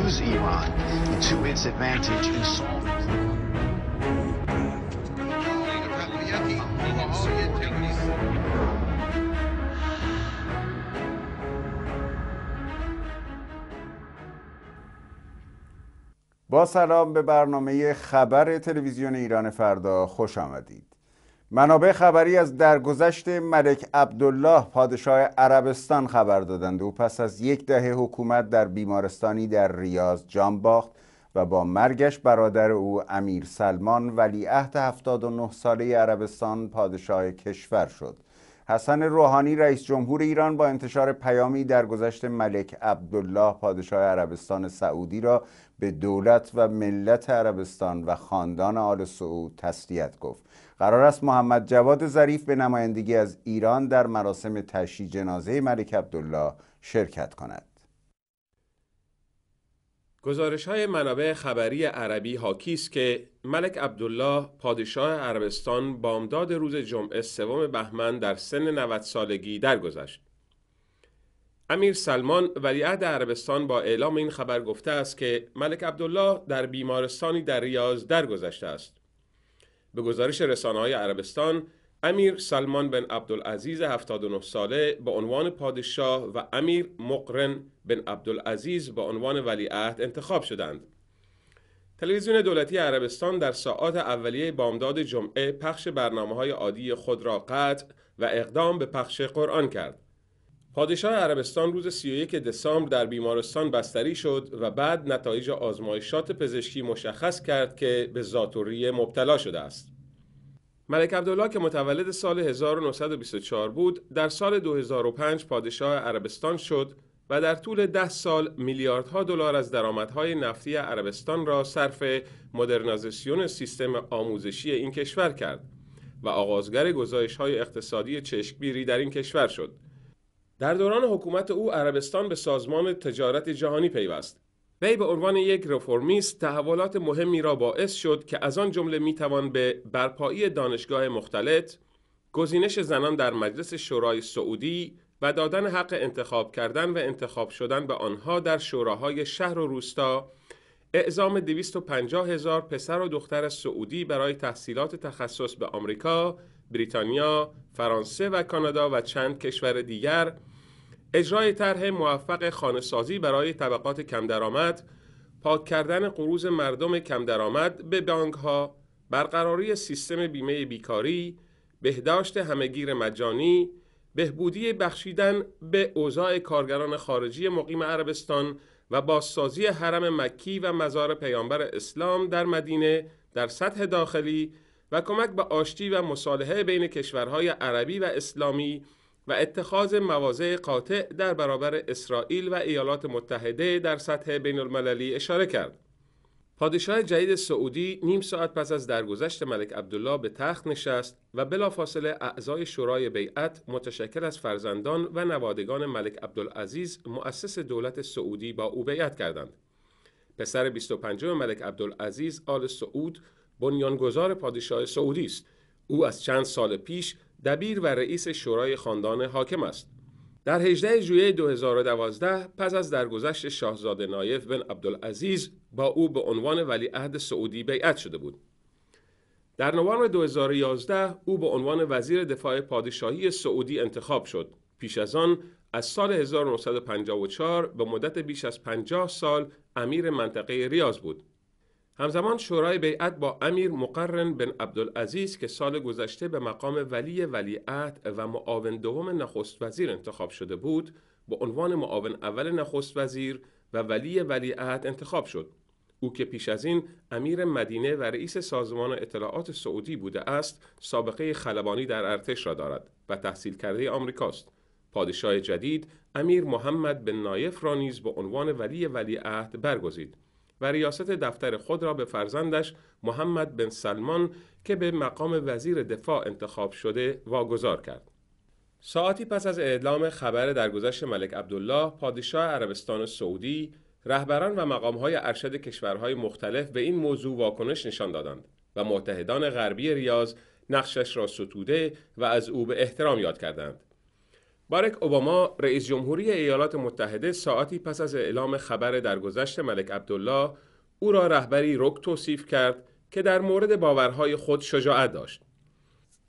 Use Iran to its advantage in solving با سلام به برنامه خبر تلویزیون ایران فردا خوش آمدید. منابع خبری از درگذشت ملک عبدالله پادشاه عربستان خبر دادند او پس از یک دهه حکومت در بیمارستانی در ریاض جان باخت و با مرگش برادر او امیر سلمان ولیعهد 79 ساله عربستان پادشاه کشور شد حسن روحانی رئیس جمهور ایران با انتشار پیامی درگذشت ملک عبدالله پادشاه عربستان سعودی را به دولت و ملت عربستان و خاندان آل سعود تسلیت گفت قرار است محمد جواد ظریف به نمایندگی از ایران در مراسم تشییع جنازه ملک عبدالله شرکت کند. گزارش های منابع خبری عربی حاکی است که ملک عبدالله پادشاه عربستان بامداد روز جمعه سوم بهمن در سن 90 سالگی درگذشت. امیر سلمان ولیعهد عربستان با اعلام این خبر گفته است که ملک عبدالله در بیمارستانی در ریاض درگذشته است. به گزارش رسانه های عربستان امیر سلمان بن عبدالعزیز 79 ساله به عنوان پادشاه و امیر مقرن بن عبدالعزیز به عنوان ولیعهد انتخاب شدند. تلویزیون دولتی عربستان در ساعات اولیه بامداد جمعه پخش برنامه های عادی خود را قطع و اقدام به پخش قرآن کرد. پادشاه عربستان روز 31 دسامبر در بیمارستان بستری شد و بعد نتایج آزمایشات پزشکی مشخص کرد که به زاتوریه مبتلا شده است. ملک عبدالله که متولد سال 1924 بود، در سال 2005 پادشاه عربستان شد و در طول ده سال میلیاردها دلار از درآمدهای نفتی عربستان را صرف مدرنازیسیون سیستم آموزشی این کشور کرد و آغازگر گزایش های اقتصادی چشمگیری در این کشور شد. در دوران حکومت او عربستان به سازمان تجارت جهانی پیوست وی به عنوان یک رفرمیست تحولات مهمی را باعث شد که از آن جمله میتوان به برپایی دانشگاه مختلط گزینش زنان در مجلس شورای سعودی و دادن حق انتخاب کردن و انتخاب شدن به آنها در شوراهای شهر و روستا اعزام 250 هزار پسر و دختر سعودی برای تحصیلات تخصص به آمریکا بریتانیا، فرانسه و کانادا و چند کشور دیگر اجرای طرح موفق خانهسازی برای طبقات درآمد، پاک کردن قروز مردم کم درآمد به بانک ها برقراری سیستم بیمه بیکاری بهداشت همگیر مجانی بهبودی بخشیدن به اوضاع کارگران خارجی مقیم عربستان و بازسازی حرم مکی و مزار پیامبر اسلام در مدینه در سطح داخلی و کمک به آشتی و مصالحه بین کشورهای عربی و اسلامی و اتخاذ مواضع قاطع در برابر اسرائیل و ایالات متحده در سطح بین المللی اشاره کرد. پادشاه جدید سعودی نیم ساعت پس از درگذشت ملک عبدالله به تخت نشست و بلافاصله اعضای شورای بیعت متشکل از فرزندان و نوادگان ملک عبدالعزیز مؤسس دولت سعودی با او بیعت کردند. پسر 25 ملک عبدالعزیز آل سعود بنیانگذار پادشاه سعودی است او از چند سال پیش دبیر و رئیس شورای خاندان حاکم است در 18 ژوئیه 2012 پس از درگذشت شاهزاده نایف بن عبدالعزیز با او به عنوان ولیعهد سعودی بیعت شده بود در نوامبر 2011 او به عنوان وزیر دفاع پادشاهی سعودی انتخاب شد پیش از آن از سال 1954 به مدت بیش از 50 سال امیر منطقه ریاض بود همزمان شورای بیعت با امیر مقرن بن عبدالعزیز که سال گذشته به مقام ولی ولیعت و معاون دوم نخست وزیر انتخاب شده بود به عنوان معاون اول نخست وزیر و ولی ولیعت انتخاب شد او که پیش از این امیر مدینه و رئیس سازمان اطلاعات سعودی بوده است سابقه خلبانی در ارتش را دارد و تحصیل کرده آمریکاست پادشاه جدید امیر محمد بن نایف را نیز به عنوان ولی ولیعهد برگزید و ریاست دفتر خود را به فرزندش محمد بن سلمان که به مقام وزیر دفاع انتخاب شده واگذار کرد. ساعتی پس از اعلام خبر درگذشت ملک عبدالله پادشاه عربستان سعودی رهبران و مقامهای ارشد کشورهای مختلف به این موضوع واکنش نشان دادند و متحدان غربی ریاض نقشش را ستوده و از او به احترام یاد کردند بارک اوباما رئیس جمهوری ایالات متحده ساعتی پس از اعلام خبر درگذشت ملک عبدالله او را رهبری رک توصیف کرد که در مورد باورهای خود شجاعت داشت.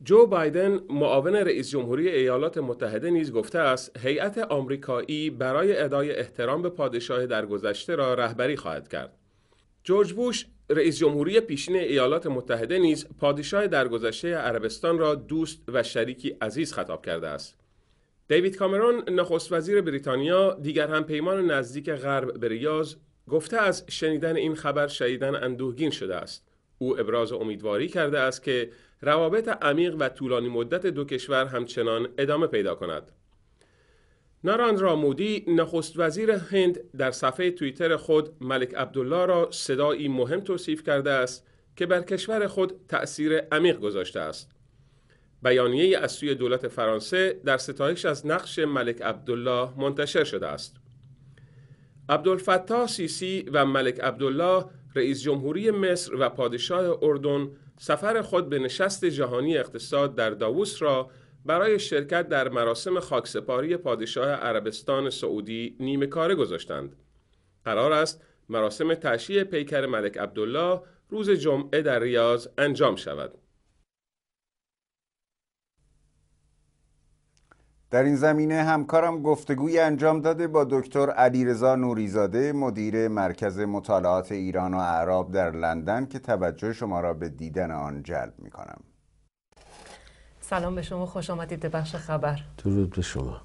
جو بایدن معاون رئیس جمهوری ایالات متحده نیز گفته است هیئت آمریکایی برای ادای احترام به پادشاه درگذشته را رهبری خواهد کرد. جورج بوش رئیس جمهوری پیشین ایالات متحده نیز پادشاه درگذشته عربستان را دوست و شریکی عزیز خطاب کرده است. دیوید کامرون نخست وزیر بریتانیا دیگر هم پیمان نزدیک غرب به گفته از شنیدن این خبر شدیدن اندوهگین شده است او ابراز امیدواری کرده است که روابط عمیق و طولانی مدت دو کشور همچنان ادامه پیدا کند ناراندرا مودی نخست وزیر هند در صفحه توییتر خود ملک عبدالله را صدایی مهم توصیف کرده است که بر کشور خود تأثیر عمیق گذاشته است بیانیه از سوی دولت فرانسه در ستایش از نقش ملک عبدالله منتشر شده است. عبدالفتاح سیسی و ملک عبدالله رئیس جمهوری مصر و پادشاه اردن سفر خود به نشست جهانی اقتصاد در داووس را برای شرکت در مراسم خاکسپاری پادشاه عربستان سعودی نیمه کاره گذاشتند. قرار است مراسم تشییع پیکر ملک عبدالله روز جمعه در ریاض انجام شود. در این زمینه همکارم گفتگوی انجام داده با دکتر علیرضا نوریزاده مدیر مرکز مطالعات ایران و اعراب در لندن که توجه شما را به دیدن آن جلب می کنم. سلام به شما خوش آمدید به بخش خبر درود به شما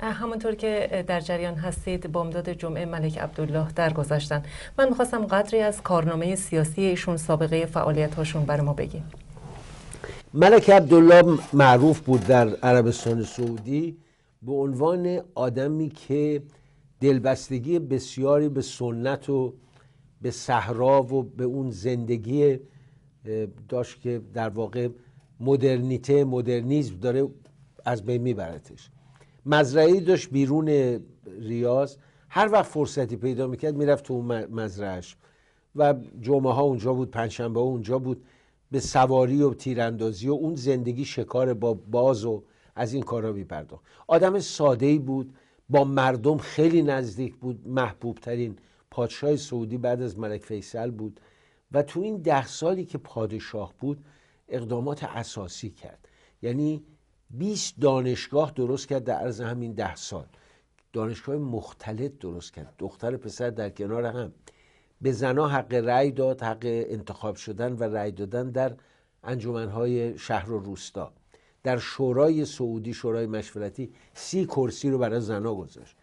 همونطور که در جریان هستید بامداد جمعه ملک عبدالله گذشتن من میخواستم قدری از کارنامه سیاسی ایشون سابقه فعالیت هاشون بر ما بگیم ملک عبدالله معروف بود در عربستان سعودی به عنوان آدمی که دلبستگی بسیاری به سنت و به صحرا و به اون زندگی داشت که در واقع مدرنیته مدرنیزم داره از بین میبرتش مزرعی داشت بیرون ریاض هر وقت فرصتی پیدا میکرد میرفت تو اون مزرعش و جمعه ها اونجا بود پنجشنبه ها اونجا بود به سواری و تیراندازی و اون زندگی شکار با باز و از این کارا میپرداخت آدم ساده ای بود با مردم خیلی نزدیک بود محبوب ترین پادشاه سعودی بعد از ملک فیصل بود و تو این ده سالی که پادشاه بود اقدامات اساسی کرد یعنی 20 دانشگاه درست کرد در عرض همین ده سال دانشگاه مختلط درست کرد دختر پسر در کنار هم به زنها حق رای داد حق انتخاب شدن و رای دادن در انجمنهای شهر و روستا در شورای سعودی شورای مشورتی سی کرسی رو برای زنها گذاشت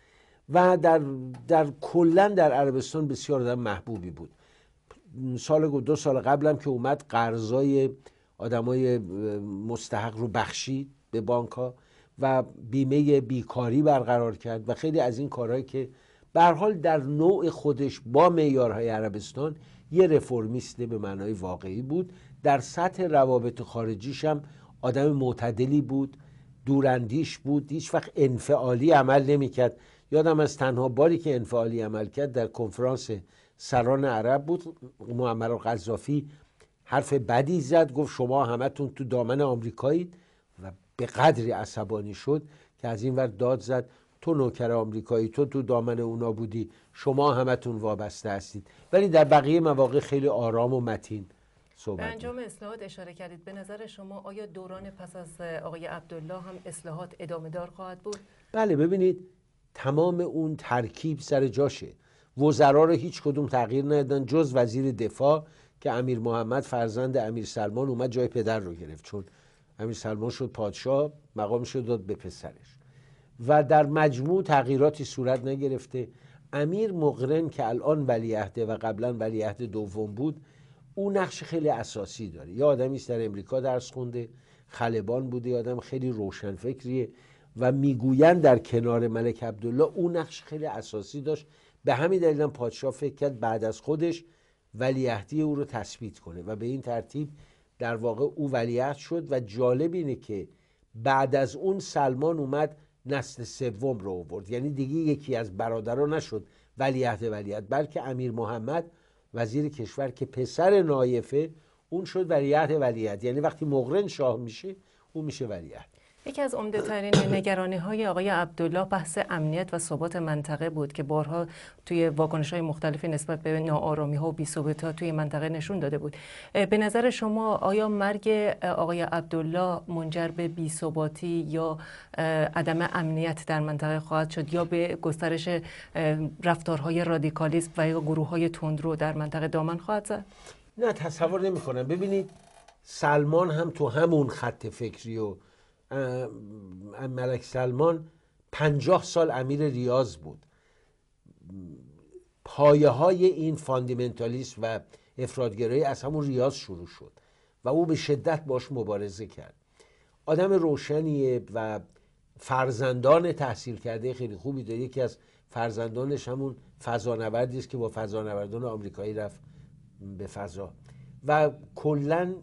و در, در کلا در عربستان بسیار آدم محبوبی بود سال دو سال قبلم که اومد قرضای آدمای مستحق رو بخشید به بانک ها و بیمه بیکاری برقرار کرد و خیلی از این کارهایی که به حال در نوع خودش با معیارهای عربستان یه رفرمیست به معنای واقعی بود در سطح روابط خارجیش هم آدم معتدلی بود دوراندیش بود هیچ وقت انفعالی عمل نمیکرد یادم از تنها باری که انفعالی عمل کرد در کنفرانس سران عرب بود معمر قذافی حرف بدی زد گفت شما همتون تو دامن آمریکایید و به قدری عصبانی شد که از این ور داد زد تو نوکر آمریکایی تو تو دامن اونا بودی شما همتون وابسته هستید ولی در بقیه مواقع خیلی آرام و متین صحبت به انجام اصلاحات اشاره کردید به نظر شما آیا دوران پس از آقای عبدالله هم اصلاحات ادامه دار خواهد بود بله ببینید تمام اون ترکیب سر جاشه وزرا رو هیچ کدوم تغییر ندادن جز وزیر دفاع که امیر محمد فرزند امیر سلمان اومد جای پدر رو گرفت چون امیر سلمان شد پادشاه مقامش شد داد به پسرش و در مجموع تغییراتی صورت نگرفته امیر مقرن که الان ولیعهده و قبلا ولیعهد دوم بود او نقش خیلی اساسی داره یه آدمی در امریکا درس خونده خلبان بوده یه آدم خیلی روشنفکریه و میگویند در کنار ملک عبدالله او نقش خیلی اساسی داشت به همین دلیل پادشاه فکر کرد بعد از خودش ولیعهدی او رو تثبیت کنه و به این ترتیب در واقع او ولیعهد شد و جالب اینه که بعد از اون سلمان اومد نسل سوم رو آورد یعنی دیگه یکی از برادران نشد ولیهد ولیعهد بلکه امیر محمد وزیر کشور که پسر نایفه اون شد ولیهد ولیعهد یعنی وقتی مقرن شاه میشه اون میشه ولیعت یکی از عمده ترین نگرانی های آقای عبدالله بحث امنیت و ثبات منطقه بود که بارها توی واکنش های مختلفی نسبت به ناآرامی ها و ها توی منطقه نشون داده بود به نظر شما آیا مرگ آقای عبدالله منجر به ثباتی یا عدم امنیت در منطقه خواهد شد یا به گسترش رفتارهای رادیکالیسم و یا گروه های تندرو در منطقه دامن خواهد زد نه تصور کنم ببینید سلمان هم تو همون خط فکری و ملک سلمان پنجاه سال امیر ریاض بود پایه های این فاندیمنتالیست و افرادگرایی از همون ریاض شروع شد و او به شدت باش مبارزه کرد آدم روشنیه و فرزندان تحصیل کرده خیلی خوبی داره یکی از فرزندانش همون فضانوردی است که با فضانوردان آمریکایی رفت به فضا و کلا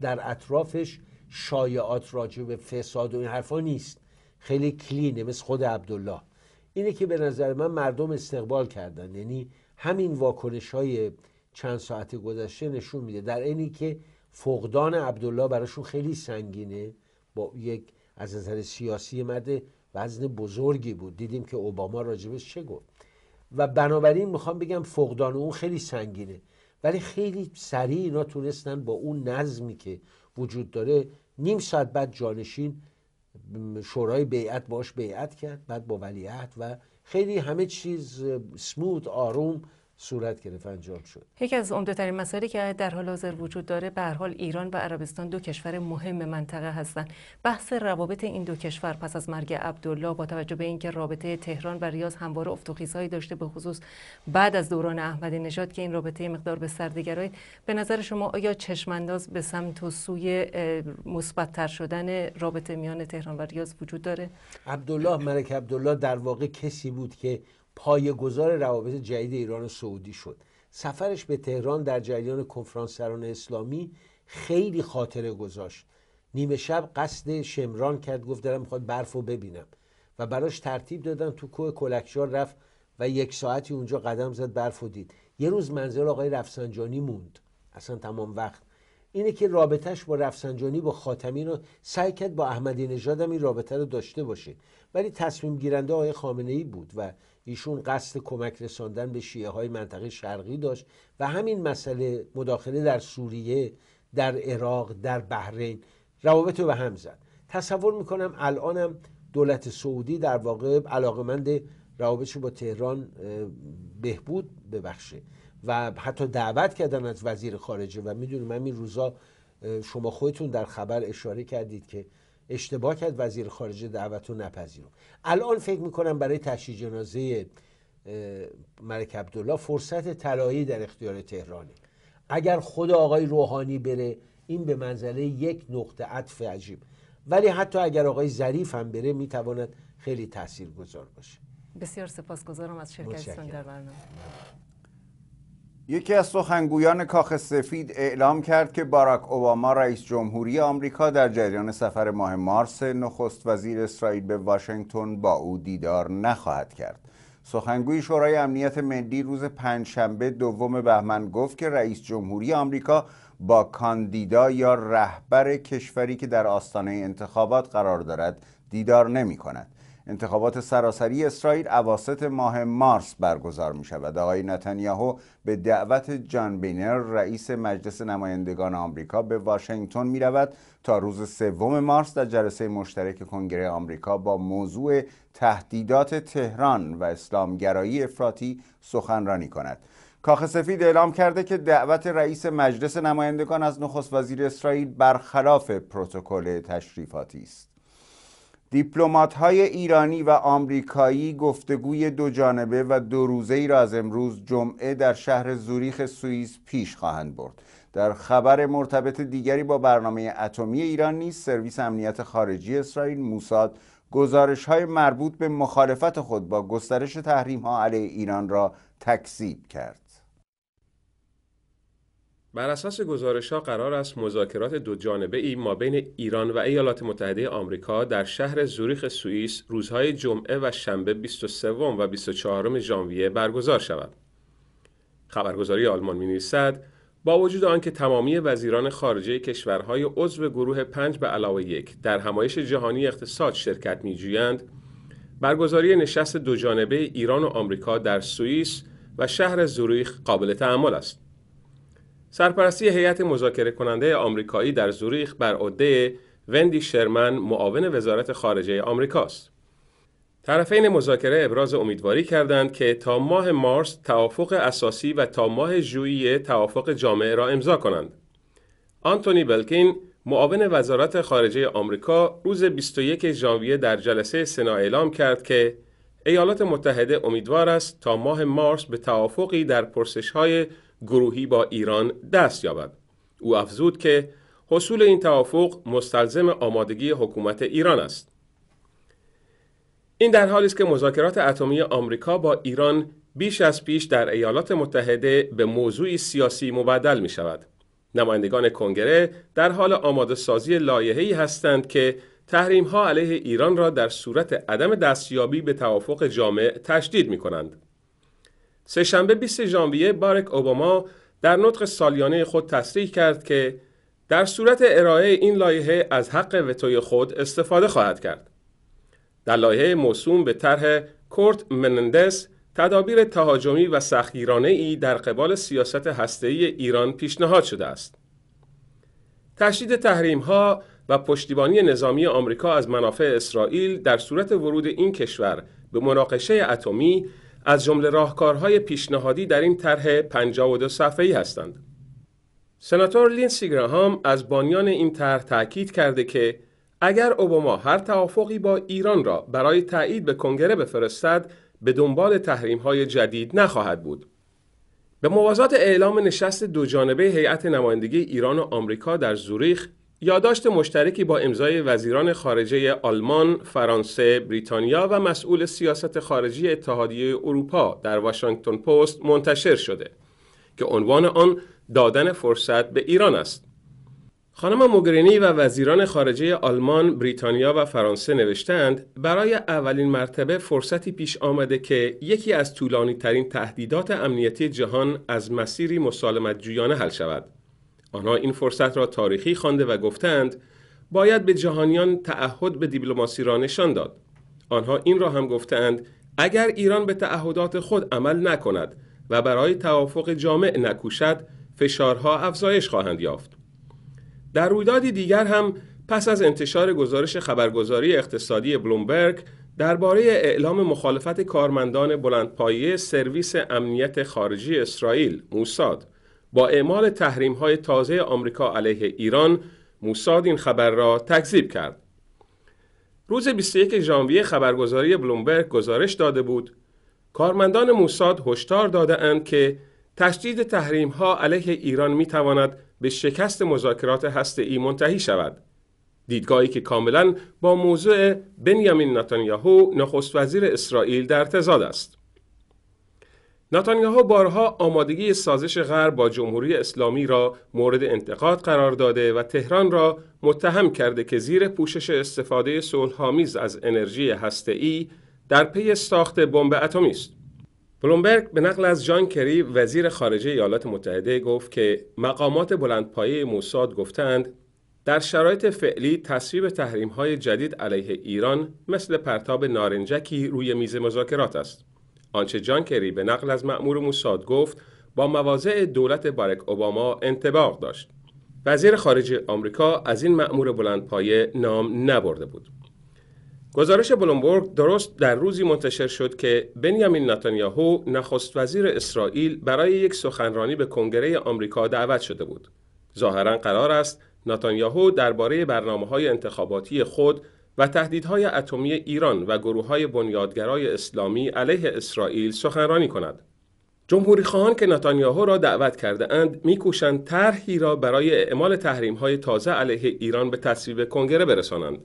در اطرافش شایعات راجع به فساد و این حرفا نیست خیلی کلینه مثل خود عبدالله اینه که به نظر من مردم استقبال کردن یعنی همین واکنش های چند ساعت گذشته نشون میده در اینی که فقدان عبدالله براشون خیلی سنگینه با یک از نظر سیاسی مرد وزن بزرگی بود دیدیم که اوباما راجبش چه گفت و بنابراین میخوام بگم فقدان اون خیلی سنگینه ولی خیلی سریع اینا تونستن با اون نظمی که وجود داره نیم ساعت بعد جانشین شورای بیعت باش بیعت کرد بعد با ولیعت و خیلی همه چیز سموت آروم صورت گرفت انجام شد یکی از ترین مسائلی که در حال حاضر وجود داره به حال ایران و عربستان دو کشور مهم منطقه هستند بحث روابط این دو کشور پس از مرگ عبدالله با توجه به اینکه رابطه تهران و ریاض همواره افت داشته به خصوص بعد از دوران احمدی نژاد که این رابطه مقدار به سر به نظر شما آیا چشمانداز به سمت و سوی مثبتتر شدن رابطه میان تهران و ریاض وجود داره عبدالله ملک عبدالله در واقع کسی بود که گذار روابط جدید ایران و سعودی شد سفرش به تهران در جریان کنفرانس سران اسلامی خیلی خاطره گذاشت نیمه شب قصد شمران کرد گفت دارم میخواد برف ببینم و براش ترتیب دادن تو کوه کلکشار رفت و یک ساعتی اونجا قدم زد برف و دید یه روز منزل آقای رفسنجانی موند اصلا تمام وقت اینه که رابطهش با رفسنجانی با خاتمی رو سعی کرد با احمدی نژاد این رابطه رو داشته باشه ولی تصمیم گیرنده آقای خامنه ای بود و ایشون قصد کمک رساندن به شیعه های منطقه شرقی داشت و همین مسئله مداخله در سوریه در عراق در بحرین روابط رو به هم زد تصور میکنم الانم دولت سعودی در واقع علاقمند روابطش با تهران بهبود ببخشه و حتی دعوت کردن از وزیر خارجه و میدونم همین روزا شما خودتون در خبر اشاره کردید که اشتباه کرد وزیر خارجه دعوت رو نپذیرم الان فکر میکنم برای تشییع جنازه ملک عبدالله فرصت طلایی در اختیار تهرانه اگر خود آقای روحانی بره این به منزله یک نقطه عطف عجیب ولی حتی اگر آقای ظریف هم بره میتواند خیلی تاثیرگذار باشه بسیار سپاسگزارم از شرکت در برنامه یکی از سخنگویان کاخ سفید اعلام کرد که باراک اوباما رئیس جمهوری آمریکا در جریان سفر ماه مارس نخست وزیر اسرائیل به واشنگتن با او دیدار نخواهد کرد. سخنگوی شورای امنیت ملی روز پنجشنبه دوم بهمن گفت که رئیس جمهوری آمریکا با کاندیدا یا رهبر کشوری که در آستانه انتخابات قرار دارد دیدار نمی کند. انتخابات سراسری اسرائیل اواسط ماه مارس برگزار می شود. آقای نتانیاهو به دعوت جان بینر رئیس مجلس نمایندگان آمریکا به واشنگتن می رود تا روز سوم مارس در جلسه مشترک کنگره آمریکا با موضوع تهدیدات تهران و اسلامگرایی افراطی سخنرانی کند. کاخ سفید اعلام کرده که دعوت رئیس مجلس نمایندگان از نخست وزیر اسرائیل برخلاف پروتکل تشریفاتی است. های ایرانی و آمریکایی گفتگوی دو جانبه و دو روزه ای را از امروز جمعه در شهر زوریخ سوئیس پیش خواهند برد. در خبر مرتبط دیگری با برنامه اتمی ایران نیز سرویس امنیت خارجی اسرائیل موساد گزارش های مربوط به مخالفت خود با گسترش تحریم ها علیه ایران را تکذیب کرد. بر اساس گزارش ها قرار است مذاکرات دو جانبه ای ما بین ایران و ایالات متحده آمریکا در شهر زوریخ سوئیس روزهای جمعه و شنبه 23 و 24 ژانویه برگزار شود. خبرگزاری آلمان می نویسد با وجود آنکه تمامی وزیران خارجه کشورهای عضو گروه 5 به علاوه یک در همایش جهانی اقتصاد شرکت میجویند برگزاری نشست دو جانبه ایران و آمریکا در سوئیس و شهر زوریخ قابل تحمل است سرپرستی هیئت مذاکره کننده آمریکایی در زوریخ بر عهده وندی شرمن معاون وزارت خارجه آمریکاست. طرفین مذاکره ابراز امیدواری کردند که تا ماه مارس توافق اساسی و تا ماه ژوئیه توافق جامعه را امضا کنند. آنتونی بلکین معاون وزارت خارجه آمریکا روز 21 ژانویه در جلسه سنا اعلام کرد که ایالات متحده امیدوار است تا ماه مارس به توافقی در پرسش‌های گروهی با ایران دست یابد او افزود که حصول این توافق مستلزم آمادگی حکومت ایران است این در حالی است که مذاکرات اتمی آمریکا با ایران بیش از پیش در ایالات متحده به موضوعی سیاسی مبدل می شود. نمایندگان کنگره در حال آماده سازی لایحه‌ای هستند که تحریم علیه ایران را در صورت عدم دستیابی به توافق جامع تشدید می کنند. سهشنبه 20 ژانویه بارک اوباما در نطق سالیانه خود تصریح کرد که در صورت ارائه این لایحه از حق وتوی خود استفاده خواهد کرد. در لایحه موسوم به طرح کورت منندس تدابیر تهاجمی و سختگیرانه ای در قبال سیاست هسته‌ای ایران پیشنهاد شده است. تشدید تحریم ها و پشتیبانی نظامی آمریکا از منافع اسرائیل در صورت ورود این کشور به مناقشه اتمی از جمله راهکارهای پیشنهادی در این طرح 52 صفحه‌ای هستند. سناتور لینسی گراهام از بانیان این طرح تاکید کرده که اگر اوباما هر توافقی با ایران را برای تایید به کنگره بفرستد به دنبال تحریم‌های جدید نخواهد بود. به موازات اعلام نشست دو جانبه هیئت نمایندگی ایران و آمریکا در زوریخ یادداشت مشترکی با امضای وزیران خارجه آلمان، فرانسه، بریتانیا و مسئول سیاست خارجی اتحادیه اروپا در واشنگتن پست منتشر شده که عنوان آن دادن فرصت به ایران است. خانم موگرینی و وزیران خارجه آلمان، بریتانیا و فرانسه نوشتند برای اولین مرتبه فرصتی پیش آمده که یکی از طولانی ترین تهدیدات امنیتی جهان از مسیری مسالمت جویانه حل شود. آنها این فرصت را تاریخی خوانده و گفتند باید به جهانیان تعهد به دیپلماسی را نشان داد آنها این را هم گفتند اگر ایران به تعهدات خود عمل نکند و برای توافق جامع نکوشد فشارها افزایش خواهند یافت در رویدادی دیگر هم پس از انتشار گزارش خبرگزاری اقتصادی بلومبرگ درباره اعلام مخالفت کارمندان بلندپایه سرویس امنیت خارجی اسرائیل موساد با اعمال تحریم های تازه آمریکا علیه ایران موساد این خبر را تکذیب کرد. روز 21 ژانویه خبرگزاری بلومبرگ گزارش داده بود کارمندان موساد هشدار دادهاند که تشدید تحریم ها علیه ایران می تواند به شکست مذاکرات هسته ای منتهی شود. دیدگاهی که کاملا با موضوع بنیامین نتانیاهو نخست وزیر اسرائیل در تضاد است. نتانیاهو بارها آمادگی سازش غرب با جمهوری اسلامی را مورد انتقاد قرار داده و تهران را متهم کرده که زیر پوشش استفاده صلحآمیز از انرژی هسته‌ای در پی ساخت بمب اتمی است. بلومبرگ به نقل از جان کری وزیر خارجه ایالات متحده گفت که مقامات بلندپایه موساد گفتند در شرایط فعلی تصویب تحریم‌های جدید علیه ایران مثل پرتاب نارنجکی روی میز مذاکرات است. آنچه جان کری به نقل از مأمور موساد گفت با مواضع دولت بارک اوباما انتباق داشت وزیر خارجه آمریکا از این مأمور بلندپایه نام نبرده بود گزارش بلومبرگ درست در روزی منتشر شد که بنیامین نتانیاهو نخست وزیر اسرائیل برای یک سخنرانی به کنگره آمریکا دعوت شده بود ظاهرا قرار است نتانیاهو درباره برنامه های انتخاباتی خود و تهدیدهای اتمی ایران و گروه های بنیادگرای اسلامی علیه اسرائیل سخنرانی کند. جمهوری خواهان که نتانیاهو را دعوت کرده اند میکوشند طرحی را برای اعمال تحریم های تازه علیه ایران به تصویب کنگره برسانند.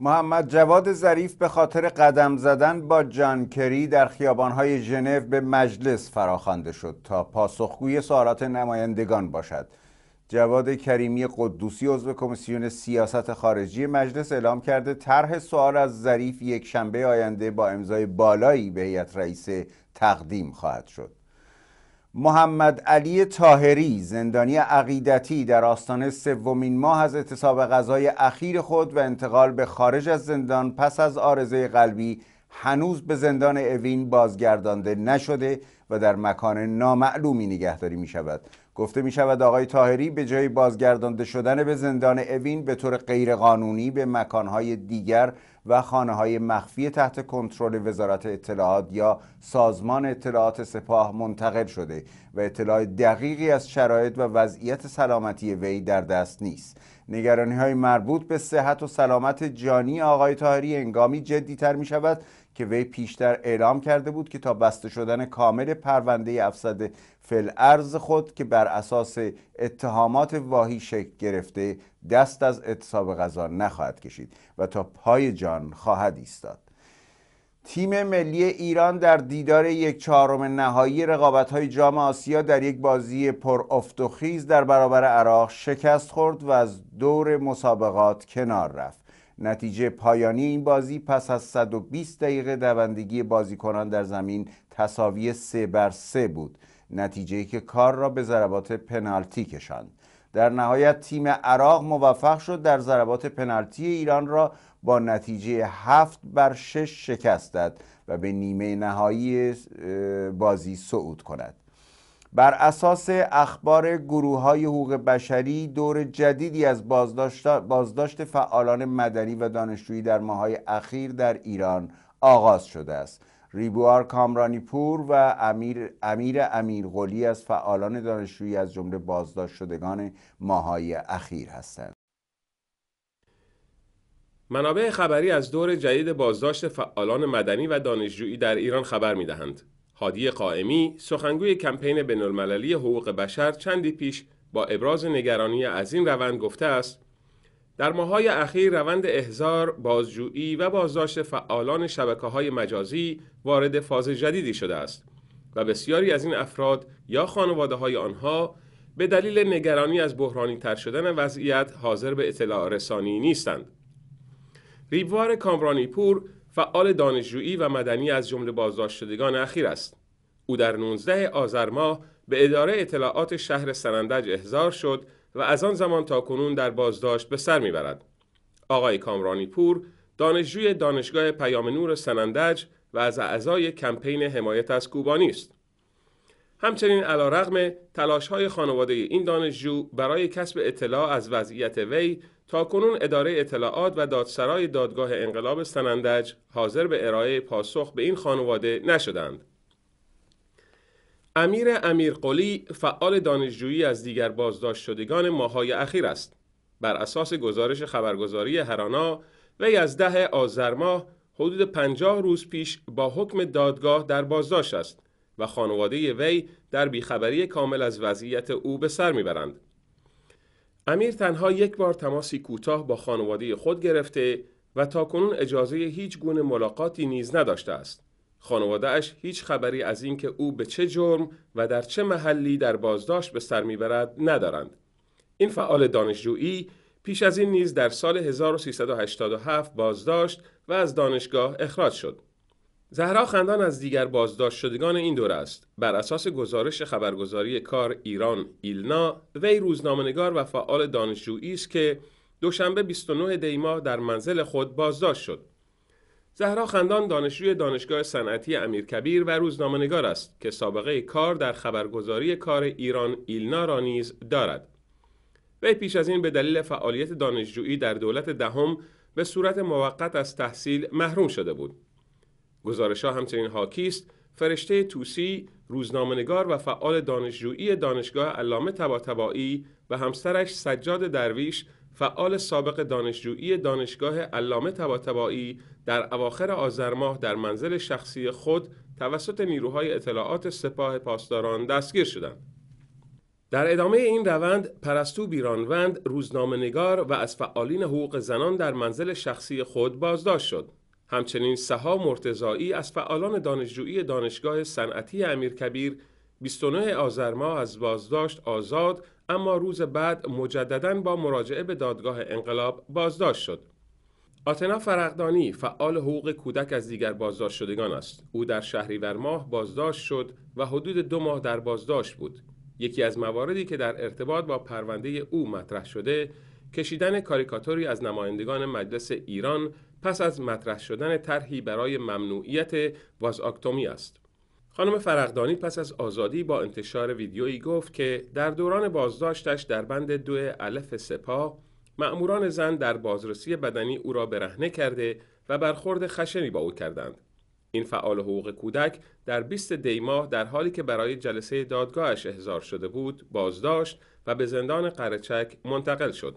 محمد جواد ظریف به خاطر قدم زدن با جان کری در خیابانهای ژنو به مجلس فراخوانده شد تا پاسخگوی سوالات نمایندگان باشد. جواد کریمی قدوسی عضو کمیسیون سیاست خارجی مجلس اعلام کرده طرح سوال از ظریف یک شنبه آینده با امضای بالایی به هیئت رئیسه تقدیم خواهد شد محمد علی تاهری زندانی عقیدتی در آستانه سومین ماه از اعتصاب غذای اخیر خود و انتقال به خارج از زندان پس از آرزه قلبی هنوز به زندان اوین بازگردانده نشده و در مکان نامعلومی نگهداری می شود گفته می شود آقای تاهری به جای بازگردانده شدن به زندان اوین به طور غیرقانونی به مکانهای دیگر و خانه های مخفی تحت کنترل وزارت اطلاعات یا سازمان اطلاعات سپاه منتقل شده و اطلاع دقیقی از شرایط و وضعیت سلامتی وی در دست نیست نگرانی های مربوط به صحت و سلامت جانی آقای تاهری انگامی جدی تر می شود که وی پیشتر اعلام کرده بود که تا بسته شدن کامل پرونده افسد ارز خود که بر اساس اتهامات واهی شکل گرفته دست از اتصاب غذا نخواهد کشید و تا پای جان خواهد ایستاد تیم ملی ایران در دیدار یک چهارم نهایی رقابت های جام آسیا در یک بازی پر افت در برابر عراق شکست خورد و از دور مسابقات کنار رفت. نتیجه پایانی این بازی پس از 120 دقیقه دوندگی بازیکنان در زمین تصاوی 3 بر 3 بود نتیجه که کار را به ضربات پنالتی کشاند در نهایت تیم عراق موفق شد در ضربات پنالتی ایران را با نتیجه 7 بر 6 شکست داد و به نیمه نهایی بازی صعود کند بر اساس اخبار گروه های حقوق بشری دور جدیدی از بازداشت, بازداشت فعالان مدنی و دانشجویی در ماهای اخیر در ایران آغاز شده است ریبوار کامرانی پور و امیر امیر, امیر غلی از فعالان دانشجویی از جمله بازداشت شدگان ماهای اخیر هستند منابع خبری از دور جدید بازداشت فعالان مدنی و دانشجویی در ایران خبر می‌دهند. هادی قائمی سخنگوی کمپین بینالمللی حقوق بشر چندی پیش با ابراز نگرانی از این روند گفته است در ماهای اخیر روند احزار، بازجویی و بازداشت فعالان شبکه های مجازی وارد فاز جدیدی شده است و بسیاری از این افراد یا خانواده های آنها به دلیل نگرانی از بحرانی تر شدن وضعیت حاضر به اطلاع رسانی نیستند. ریوار کامرانی پور فعال دانشجویی و مدنی از جمله بازداشت شدگان اخیر است او در 19 آذر ماه به اداره اطلاعات شهر سنندج احضار شد و از آن زمان تا کنون در بازداشت به سر میبرد آقای کامرانی پور دانشجوی دانشگاه پیام نور سنندج و از اعضای کمپین حمایت از کوبانی است همچنین تلاش های خانواده این دانشجو برای کسب اطلاع از وضعیت وی تاکنون اداره اطلاعات و دادسرای دادگاه انقلاب سنندج حاضر به ارائه پاسخ به این خانواده نشدند. امیر امیر قلی فعال دانشجویی از دیگر بازداشت شدگان ماهای اخیر است. بر اساس گزارش خبرگزاری هرانا وی از ده آذر ماه حدود پنجاه روز پیش با حکم دادگاه در بازداشت است و خانواده وی در بیخبری کامل از وضعیت او به سر میبرند. امیر تنها یک بار تماسی کوتاه با خانواده خود گرفته و تا کنون اجازه هیچ گونه ملاقاتی نیز نداشته است. اش هیچ خبری از اینکه او به چه جرم و در چه محلی در بازداشت به سر میبرد ندارند. این فعال دانشجویی پیش از این نیز در سال 1387 بازداشت و از دانشگاه اخراج شد. زهرا خندان از دیگر بازداشت شدگان این دوره است. بر اساس گزارش خبرگزاری کار ایران ایلنا، وی روزنامهنگار و فعال دانشجویی است که دوشنبه 29 دیما در منزل خود بازداشت شد. زهرا خندان دانشجوی دانشگاه صنعتی امیرکبیر و روزنامهنگار است که سابقه کار در خبرگزاری کار ایران ایلنا را نیز دارد. وی پیش از این به دلیل فعالیت دانشجویی در دولت دهم به صورت موقت از تحصیل محروم شده بود. گزارش ها همچنین است فرشته توسی روزنامهنگار و فعال دانشجویی دانشگاه علامه طباطبایی و همسرش سجاد درویش فعال سابق دانشجویی دانشگاه علامه طباطبایی در اواخر آذر ماه در منزل شخصی خود توسط نیروهای اطلاعات سپاه پاسداران دستگیر شدند. در ادامه این روند پرستو بیرانوند روزنامهنگار و از فعالین حقوق زنان در منزل شخصی خود بازداشت شد همچنین سها مرتزایی از فعالان دانشجویی دانشگاه صنعتی امیرکبیر 29 آذر ماه از بازداشت آزاد اما روز بعد مجددا با مراجعه به دادگاه انقلاب بازداشت شد. آتنا فرقدانی فعال حقوق کودک از دیگر بازداشت شدگان است. او در شهریور ماه بازداشت شد و حدود دو ماه در بازداشت بود. یکی از مواردی که در ارتباط با پرونده او مطرح شده کشیدن کاریکاتوری از نمایندگان مجلس ایران پس از مطرح شدن طرحی برای ممنوعیت وازآکتومی است. خانم فرقدانی پس از آزادی با انتشار ویدیویی گفت که در دوران بازداشتش در بند دو الف سپاه مأموران زن در بازرسی بدنی او را برهنه کرده و برخورد خشنی با او کردند. این فعال حقوق کودک در 20 دی ماه در حالی که برای جلسه دادگاهش احضار شده بود بازداشت و به زندان قرچک منتقل شد.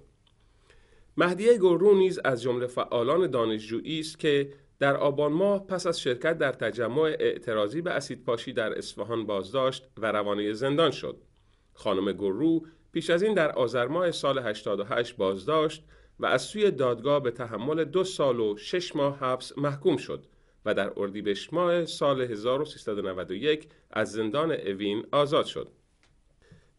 مهدیه گررو نیز از جمله فعالان دانشجویی است که در آبان ماه پس از شرکت در تجمع اعتراضی به اسیدپاشی در اصفهان بازداشت و روانه زندان شد. خانم گررو پیش از این در آذر ماه سال 88 بازداشت و از سوی دادگاه به تحمل دو سال و شش ماه حبس محکوم شد و در اردیبهشت ماه سال 1391 از زندان اوین آزاد شد.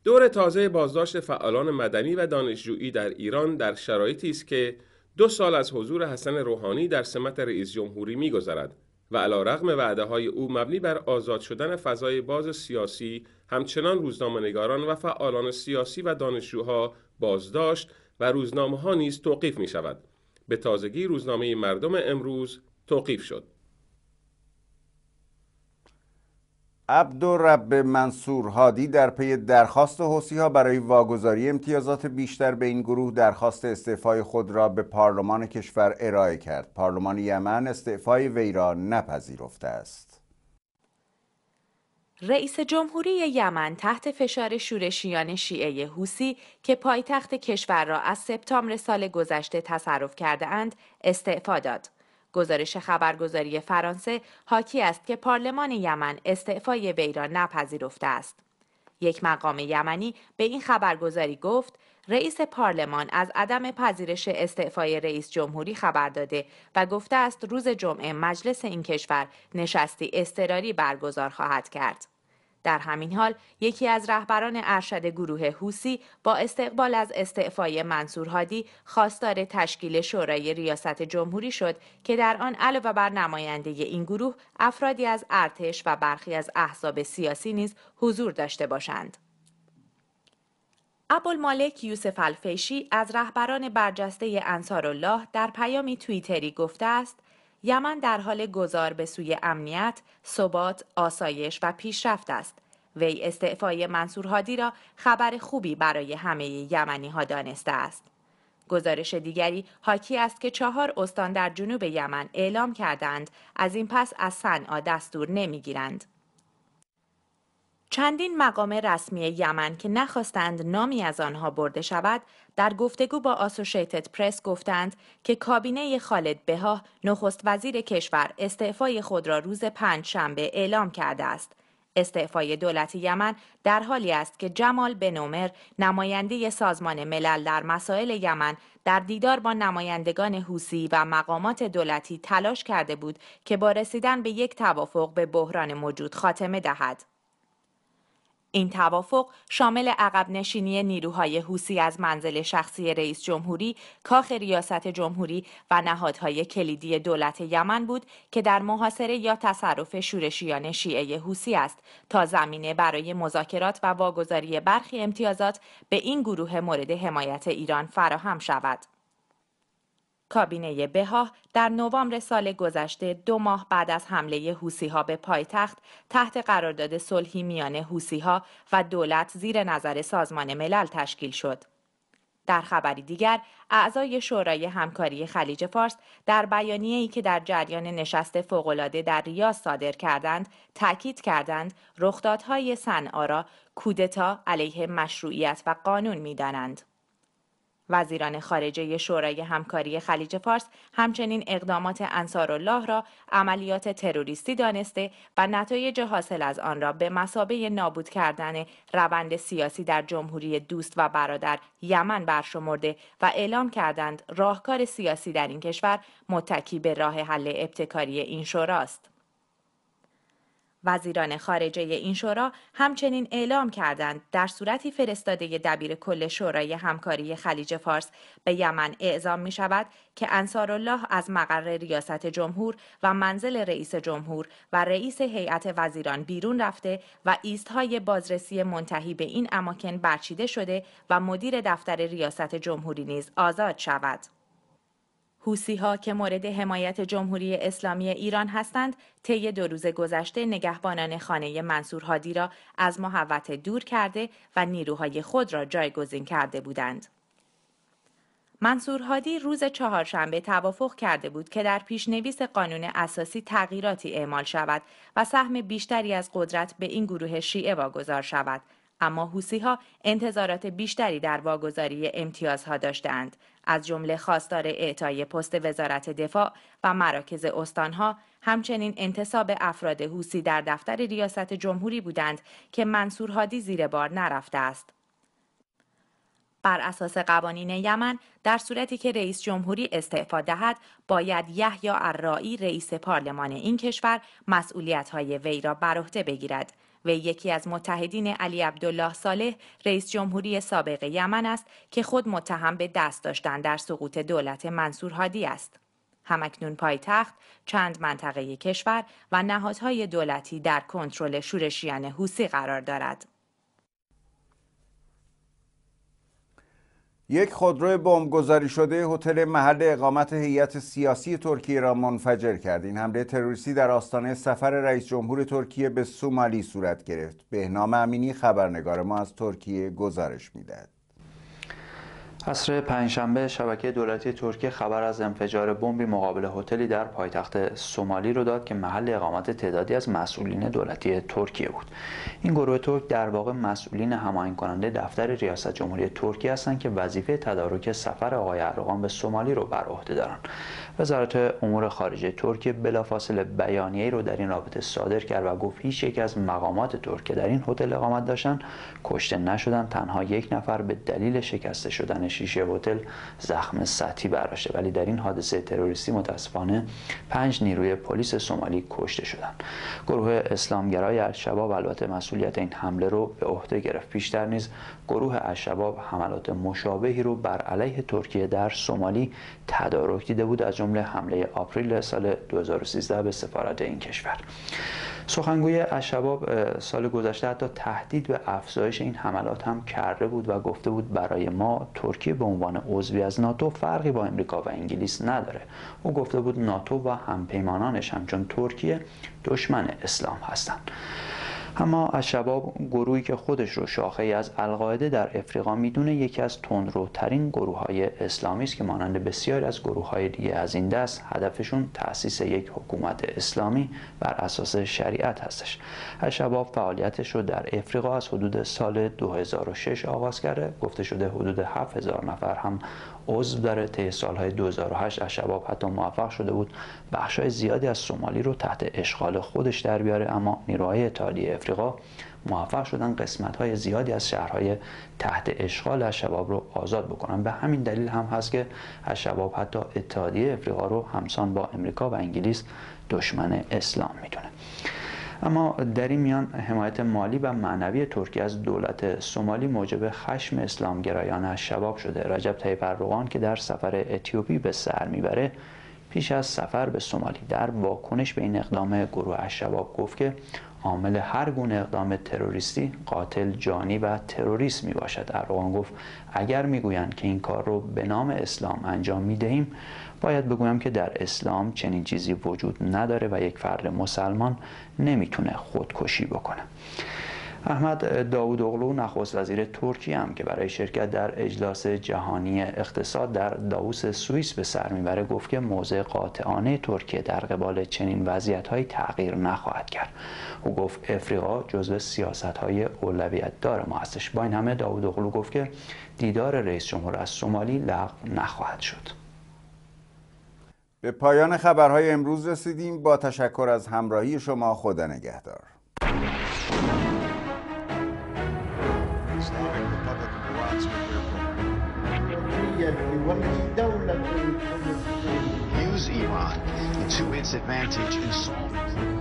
دور تازه بازداشت فعالان مدنی و دانشجویی در ایران در شرایطی است که دو سال از حضور حسن روحانی در سمت رئیس جمهوری میگذرد و علیرغم وعده های او مبنی بر آزاد شدن فضای باز سیاسی همچنان نگاران و فعالان سیاسی و دانشجوها بازداشت و روزنامه ها نیز توقیف می شود. به تازگی روزنامه مردم امروز توقیف شد. عبدالرب منصور هادی در پی درخواست حسی ها برای واگذاری امتیازات بیشتر به این گروه درخواست استعفای خود را به پارلمان کشور ارائه کرد. پارلمان یمن استعفای وی را نپذیرفته است. رئیس جمهوری یمن تحت فشار شورشیان شیعه حوسی که پایتخت کشور را از سپتامبر سال گذشته تصرف کرده اند استعفا داد. گزارش خبرگزاری فرانسه حاکی است که پارلمان یمن استعفای وی را نپذیرفته است. یک مقام یمنی به این خبرگزاری گفت رئیس پارلمان از عدم پذیرش استعفای رئیس جمهوری خبر داده و گفته است روز جمعه مجلس این کشور نشستی اضطراری برگزار خواهد کرد. در همین حال یکی از رهبران ارشد گروه حوسی با استقبال از استعفای منصور هادی خواستار تشکیل شورای ریاست جمهوری شد که در آن علاوه بر نماینده این گروه افرادی از ارتش و برخی از احزاب سیاسی نیز حضور داشته باشند. مالک یوسف الفیشی از رهبران برجسته انصار الله در پیامی توییتری گفته است یمن در حال گذار به سوی امنیت، ثبات، آسایش و پیشرفت است. وی استعفای منصور هادی را خبر خوبی برای همه یمنی ها دانسته است. گزارش دیگری حاکی است که چهار استان در جنوب یمن اعلام کردند از این پس از صنعا دستور نمیگیرند. چندین مقام رسمی یمن که نخواستند نامی از آنها برده شود در گفتگو با آسوشیتد پرس گفتند که کابینه خالد بهاه نخست وزیر کشور استعفای خود را روز پنج شنبه اعلام کرده است استعفای دولت یمن در حالی است که جمال بنومر نماینده سازمان ملل در مسائل یمن در دیدار با نمایندگان حوسی و مقامات دولتی تلاش کرده بود که با رسیدن به یک توافق به بحران موجود خاتمه دهد این توافق شامل عقب نشینی نیروهای حوسی از منزل شخصی رئیس جمهوری، کاخ ریاست جمهوری و نهادهای کلیدی دولت یمن بود که در محاصره یا تصرف شورشیان شیعه حوسی است تا زمینه برای مذاکرات و واگذاری برخی امتیازات به این گروه مورد حمایت ایران فراهم شود. کابینه بهاه در نوامبر سال گذشته دو ماه بعد از حمله ها به پایتخت تحت قرارداد صلحی میان ها و دولت زیر نظر سازمان ملل تشکیل شد. در خبری دیگر اعضای شورای همکاری خلیج فارس در بیانیه ای که در جریان نشست فوقالعاده در ریاض صادر کردند تاکید کردند رخدادهای صنعا را کودتا علیه مشروعیت و قانون میدانند وزیران خارجه شورای همکاری خلیج فارس همچنین اقدامات انصارالله را عملیات تروریستی دانسته و نتایج حاصل از آن را به مسابه نابود کردن روند سیاسی در جمهوری دوست و برادر یمن برشمرده و اعلام کردند راهکار سیاسی در این کشور متکی به راه حل ابتکاری این شوراست. وزیران خارجه این شورا همچنین اعلام کردند در صورتی فرستاده دبیر کل شورای همکاری خلیج فارس به یمن اعزام می شود که انصار الله از مقر ریاست جمهور و منزل رئیس جمهور و رئیس هیئت وزیران بیرون رفته و ایستهای بازرسی منتهی به این اماکن برچیده شده و مدیر دفتر ریاست جمهوری نیز آزاد شود. حوسی ها که مورد حمایت جمهوری اسلامی ایران هستند طی دو روز گذشته نگهبانان خانه منصور هادی را از محوت دور کرده و نیروهای خود را جایگزین کرده بودند. منصور هادی روز چهارشنبه توافق کرده بود که در پیشنویس قانون اساسی تغییراتی اعمال شود و سهم بیشتری از قدرت به این گروه شیعه واگذار شود اما حوسی ها انتظارات بیشتری در واگذاری امتیازها داشتند از جمله خواستار اعطای پست وزارت دفاع و مراکز استانها همچنین انتصاب افراد حوسی در دفتر ریاست جمهوری بودند که منصور هادی زیر بار نرفته است بر اساس قوانین یمن در صورتی که رئیس جمهوری استعفا دهد باید یحیی الرائی رئیس پارلمان این کشور مسئولیت های وی را بر عهده بگیرد و یکی از متحدین علی عبدالله صالح رئیس جمهوری سابق یمن است که خود متهم به دست داشتن در سقوط دولت منصور هادی است. همکنون پایتخت چند منطقه کشور و نهادهای دولتی در کنترل شورشیان حوسی قرار دارد. یک خودرو بمبگذاری شده هتل محل اقامت هیئت سیاسی ترکیه را منفجر کرد این حمله تروریستی در آستانه سفر رئیس جمهور ترکیه به سومالی صورت گرفت بهنام امینی خبرنگار ما از ترکیه گزارش میدهد عصر پنجشنبه شبکه دولتی ترکیه خبر از انفجار بمبی مقابل هتلی در پایتخت سومالی رو داد که محل اقامت تعدادی از مسئولین دولتی ترکیه بود این گروه ترک در واقع مسئولین هماهنگ کننده دفتر ریاست جمهوری ترکیه هستند که وظیفه تدارک سفر آقای اردوغان به سومالی رو بر عهده دارند وزارت امور خارجه ترکیه بلافاصله بیانیه‌ای رو در این رابطه صادر کرد و گفت هیچ یک از مقامات ترکیه در این هتل اقامت داشتن کشته نشدن تنها یک نفر به دلیل شکسته شدن شیشه هتل زخم سطحی برداشته ولی در این حادثه تروریستی متاسفانه پنج نیروی پلیس سومالی کشته شدند گروه اسلامگرای الشباب البته مسئولیت این حمله رو به عهده گرفت بیشتر نیز گروه الشباب حملات مشابهی رو بر علیه ترکیه در سومالی تدارک دیده بود از جمله حمله آپریل سال 2013 به سفارت این کشور سخنگوی اشباب سال گذشته حتی تهدید به افزایش این حملات هم کرده بود و گفته بود برای ما ترکیه به عنوان عضوی از ناتو فرقی با امریکا و انگلیس نداره او گفته بود ناتو و همپیمانانش همچون ترکیه دشمن اسلام هستند اما شباب گروهی که خودش رو شاخه ای از القاعده در افریقا میدونه یکی از تندروترین گروه های اسلامی است که مانند بسیاری از گروه های دیگه از این دست هدفشون تاسیس یک حکومت اسلامی بر اساس شریعت هستش شباب فعالیتش رو در افریقا از حدود سال 2006 آغاز کرده گفته شده حدود 7000 نفر هم عضو داره طی سالهای 2008 شباب حتی موفق شده بود بخشای زیادی از سومالی رو تحت اشغال خودش در بیاره اما نیروهای اتحادیه افریقا موفق شدن قسمت های زیادی از شهرهای تحت اشغال شباب رو آزاد بکنن به همین دلیل هم هست که شباب حتی اتحادیه افریقا رو همسان با امریکا و انگلیس دشمن اسلام میدونه اما در این میان حمایت مالی و معنوی ترکیه از دولت سومالی موجب خشم اسلامگرایان از شباب شده رجب طیب اردوغان که در سفر اتیوپی به سر میبره پیش از سفر به سومالی در واکنش به این اقدام گروه الشباب گفت که عامل هر گونه اقدام تروریستی قاتل جانی و تروریست می باشد گفت اگر میگویند که این کار رو به نام اسلام انجام می دهیم باید بگویم که در اسلام چنین چیزی وجود نداره و یک فرد مسلمان نمیتونه خودکشی بکنه احمد داود اغلو نخست وزیر ترکیه هم که برای شرکت در اجلاس جهانی اقتصاد در داوس سوئیس به سر میبره گفت که موضع قاطعانه ترکیه در قبال چنین های تغییر نخواهد کرد او گفت افریقا جزو های اولویت دار ما هستش با این همه داود اغلو گفت که دیدار رئیس جمهور از سومالی لغو نخواهد شد به پایان خبرهای امروز رسیدیم با تشکر از همراهی شما خود نگهدار Disadvantage in solved.